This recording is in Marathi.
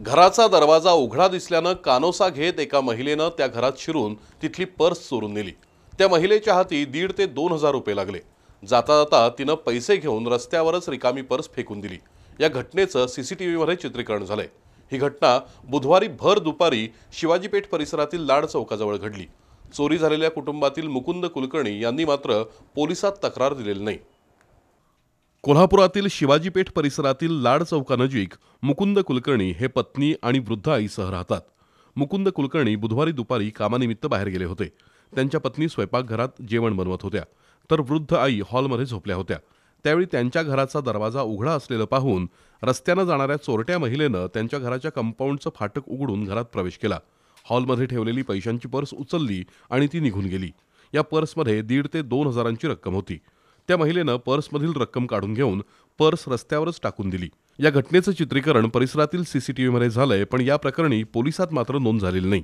घराचा दरवाजा उघडा दिसल्यानं कानोसा घेत एका महिलेनं त्या घरात शिरून तिथली पर्स चोरून नेली त्या महिलेच्या हाती दीड ते दोन हजार रुपये लागले जाता जाता तिनं पैसे घेऊन रस्त्यावरच रिकामी पर्स फेकून दिली या घटनेचं सी सी टी व्हीमध्ये चित्रीकरण झालंय ही घटना बुधवारी भर दुपारी शिवाजीपेठ परिसरातील लाड चौकाजवळ घडली चोरी झालेल्या कुटुंबातील मुकुंद कुलकर्णी यांनी मात्र पोलिसात तक्रार दिलेली नाही कोल्हापुरातील शिवाजीपेठ परिसरातील लाड चौकानजीक मुकुंद कुलकर्णी हे पत्नी आणि वृद्ध आईसह राहतात मुकुंद कुलकर्णी बुधवारी दुपारी कामानिमित्त बाहेर गेले होते त्यांच्या पत्नी स्वयंपाकघरात जेवण बनवत होत्या तर वृद्ध आई हॉलमध्ये झोपल्या होत्या त्यावेळी त्यांच्या घराचा दरवाजा उघडा असलेलं पाहून रस्त्यानं जाणाऱ्या चोरट्या महिलेनं त्यांच्या घराच्या कंपाऊंडचं फाटक उघडून घरात प्रवेश केला हॉलमध्ये ठेवलेली पैशांची पर्स उचलली आणि ती निघून गेली या पर्समध्ये दीड ते दोन हजारांची रक्कम होती त्या महिलेनं पर्समधील रक्कम काढून घेऊन पर्स रस्त्यावरच टाकून दिली या घटनेचं चित्रीकरण परिसरातील सीसीटीव्हीमध्ये झालंय पण या प्रकरणी पोलिसात मात्र नोंद झालेली नाही